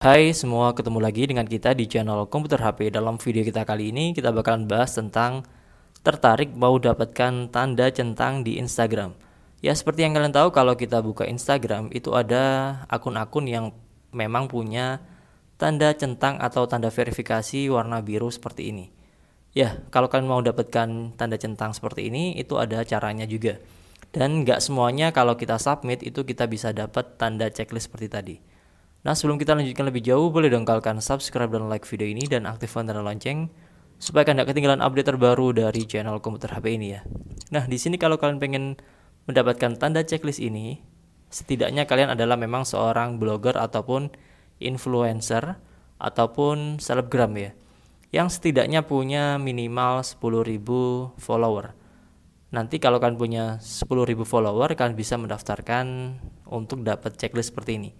Hai semua, ketemu lagi dengan kita di channel Komputer HP. Dalam video kita kali ini, kita bakalan bahas tentang tertarik mau dapatkan tanda centang di Instagram. Ya, seperti yang kalian tahu, kalau kita buka Instagram, itu ada akun-akun yang memang punya tanda centang atau tanda verifikasi warna biru seperti ini. Ya, kalau kalian mau dapatkan tanda centang seperti ini, itu ada caranya juga. Dan nggak semuanya kalau kita submit itu kita bisa dapat tanda checklist seperti tadi. Nah sebelum kita lanjutkan lebih jauh, boleh dong kalian subscribe dan like video ini dan aktifkan tanda lonceng supaya kalian tidak ketinggalan update terbaru dari channel komputer HP ini ya. Nah di sini kalau kalian pengen mendapatkan tanda checklist ini, setidaknya kalian adalah memang seorang blogger ataupun influencer ataupun selebgram ya, yang setidaknya punya minimal 10.000 follower. Nanti kalau kalian punya 10.000 follower, kalian bisa mendaftarkan untuk dapat checklist seperti ini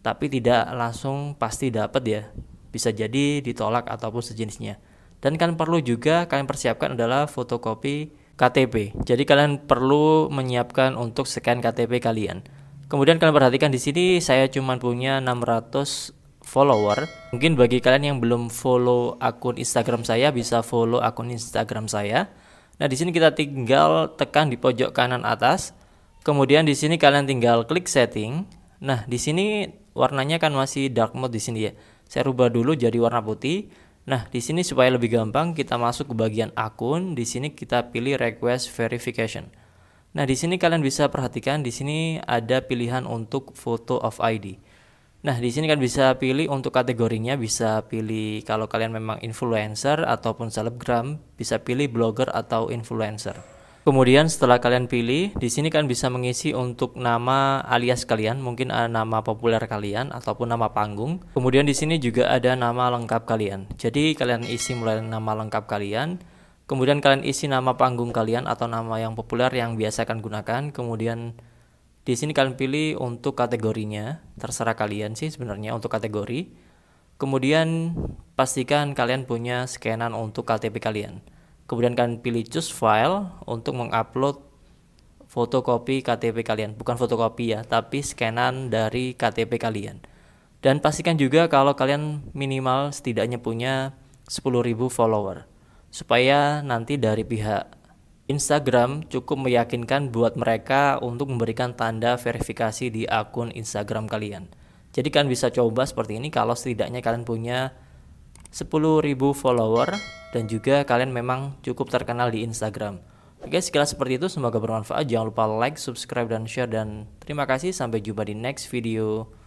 tapi tidak langsung pasti dapat ya. Bisa jadi ditolak ataupun sejenisnya. Dan kalian perlu juga kalian persiapkan adalah fotokopi KTP. Jadi kalian perlu menyiapkan untuk scan KTP kalian. Kemudian kalian perhatikan di sini saya cuma punya 600 follower. Mungkin bagi kalian yang belum follow akun Instagram saya bisa follow akun Instagram saya. Nah, di sini kita tinggal tekan di pojok kanan atas. Kemudian di sini kalian tinggal klik setting. Nah, di sini warnanya kan masih dark mode di sini ya. Saya rubah dulu jadi warna putih. Nah, di sini supaya lebih gampang kita masuk ke bagian akun, di sini kita pilih request verification. Nah, di sini kalian bisa perhatikan di sini ada pilihan untuk foto of ID. Nah, di sini kan bisa pilih untuk kategorinya, bisa pilih kalau kalian memang influencer ataupun selebgram, bisa pilih blogger atau influencer. Kemudian setelah kalian pilih, di sini kalian bisa mengisi untuk nama alias kalian, mungkin eh, nama populer kalian ataupun nama panggung. Kemudian di sini juga ada nama lengkap kalian. Jadi kalian isi mulai nama lengkap kalian, kemudian kalian isi nama panggung kalian atau nama yang populer yang biasa kalian gunakan. Kemudian di sini kalian pilih untuk kategorinya, terserah kalian sih sebenarnya untuk kategori. Kemudian pastikan kalian punya scanan untuk KTP kalian kemudian kalian pilih choose file untuk mengupload fotokopi KTP kalian bukan fotokopi ya tapi scanan dari KTP kalian dan pastikan juga kalau kalian minimal setidaknya punya 10.000 follower supaya nanti dari pihak Instagram cukup meyakinkan buat mereka untuk memberikan tanda verifikasi di akun Instagram kalian. Jadi kalian bisa coba seperti ini kalau setidaknya kalian punya 10.000 follower dan juga kalian memang cukup terkenal di Instagram. Oke, sekilas seperti itu semoga bermanfaat. Jangan lupa like, subscribe dan share dan terima kasih sampai jumpa di next video.